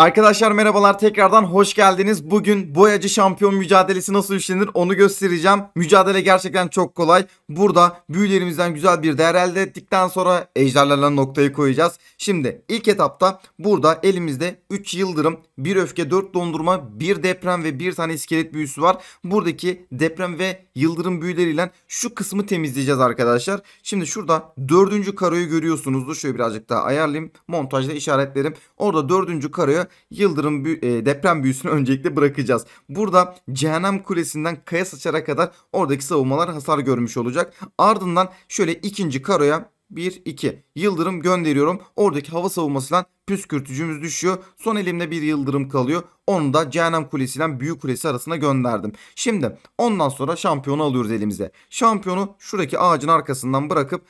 Arkadaşlar merhabalar tekrardan hoş geldiniz. Bugün boyacı şampiyon mücadelesi nasıl işlenir onu göstereceğim. Mücadele gerçekten çok kolay. Burada büyülerimizden güzel bir değer elde ettikten sonra ejderlerle noktayı koyacağız. Şimdi ilk etapta burada elimizde 3 yıldırım, 1 öfke, 4 dondurma, 1 deprem ve 1 tane iskelet büyüsü var. Buradaki deprem ve yıldırım büyüleriyle şu kısmı temizleyeceğiz arkadaşlar. Şimdi şurada 4. karoyu görüyorsunuzdur. Şöyle birazcık daha ayarlayayım. Montajda işaretlerim. Orada 4. karoya yıldırım büy e, deprem büyüsünü öncelikle bırakacağız. Burada cehennem kulesinden kaya saçara kadar oradaki savunmalar hasar görmüş olacak olacak. Ardından şöyle ikinci karoya 1 2 yıldırım gönderiyorum. Oradaki hava savunmasından püskürtücümüz düşüyor. Son elimde bir yıldırım kalıyor. Onu da Cehennem Kulesi ile Büyük Kulesi arasına gönderdim. Şimdi ondan sonra şampiyonu alıyoruz elimize. Şampiyonu şuradaki ağacın arkasından bırakıp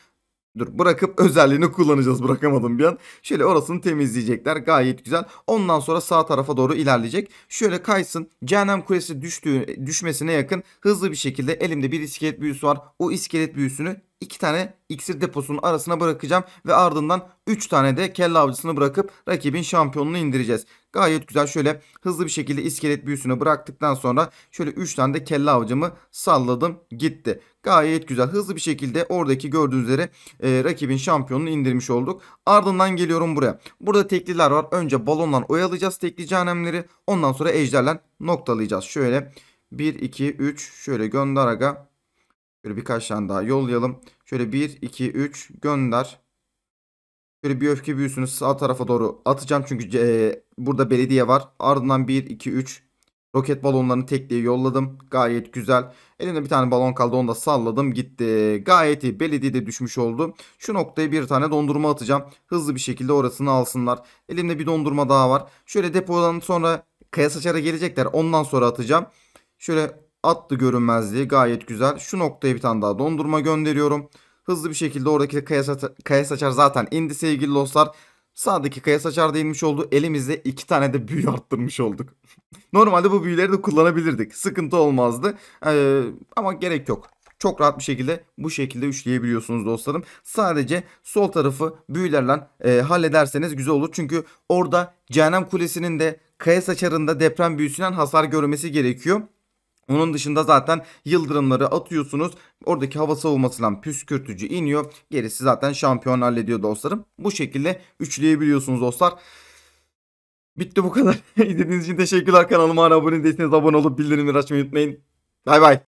Dur bırakıp özelliğini kullanacağız bırakamadım bir an. Şöyle orasını temizleyecekler gayet güzel. Ondan sonra sağ tarafa doğru ilerleyecek. Şöyle kaysın cehennem kulesi düştüğü, düşmesine yakın hızlı bir şekilde elimde bir iskelet büyüsü var. O iskelet büyüsünü 2 tane iksir deposunun arasına bırakacağım ve ardından 3 tane de kelle avcısını bırakıp rakibin şampiyonunu indireceğiz. Gayet güzel şöyle hızlı bir şekilde iskelet büyüsünü bıraktıktan sonra şöyle 3 tane de kelle avcımı salladım gitti. Gayet güzel hızlı bir şekilde oradaki gördüğünüz üzere e, rakibin şampiyonunu indirmiş olduk. Ardından geliyorum buraya. Burada tekliler var. Önce balondan oyalayacağız tekli canemleri. Ondan sonra ejderle noktalayacağız. Şöyle 1, 2, 3 şöyle gönder aga. Şöyle birkaç tane daha yollayalım. Şöyle 1, 2, 3 gönder. Şöyle bir öfke büyüsünü sağ tarafa doğru atacağım. Çünkü e, burada belediye var. Ardından 1, 2, 3 roket balonlarını tekliğe yolladım. Gayet güzel. Elimde bir tane balon kaldı. Onu da salladım gitti. Gayet iyi. Belediye de düşmüş oldu. Şu noktaya bir tane dondurma atacağım. Hızlı bir şekilde orasını alsınlar. Elimde bir dondurma daha var. Şöyle depodan sonra kaya saçara gelecekler. Ondan sonra atacağım. Şöyle attı görünmezliği gayet güzel. Şu noktaya bir tane daha dondurma gönderiyorum. Hızlı bir şekilde oradaki kaya, saçar, kaya saçar zaten indi sevgili dostlar. Sağdaki kaya saçar da oldu. Elimizde iki tane de büyü arttırmış olduk. Normalde bu büyüleri de kullanabilirdik. Sıkıntı olmazdı. Ee, ama gerek yok çok rahat bir şekilde bu şekilde üçleyebiliyorsunuz dostlarım. Sadece sol tarafı büyülerle e, hallederseniz güzel olur. Çünkü orada Cehennem Kulesi'nin de Kaya saçarında deprem büyüsünden hasar görmesi gerekiyor. Onun dışında zaten yıldırımları atıyorsunuz. Oradaki hava savunmasından püskürtücü iniyor. Gerisi zaten şampiyon hallediyor dostlarım. Bu şekilde üçleyebiliyorsunuz dostlar. Bitti bu kadar. İzlediğiniz için teşekkürler. Kanalıma abone değilseniz abone olup bildirimleri açmayı unutmayın. Bay bay.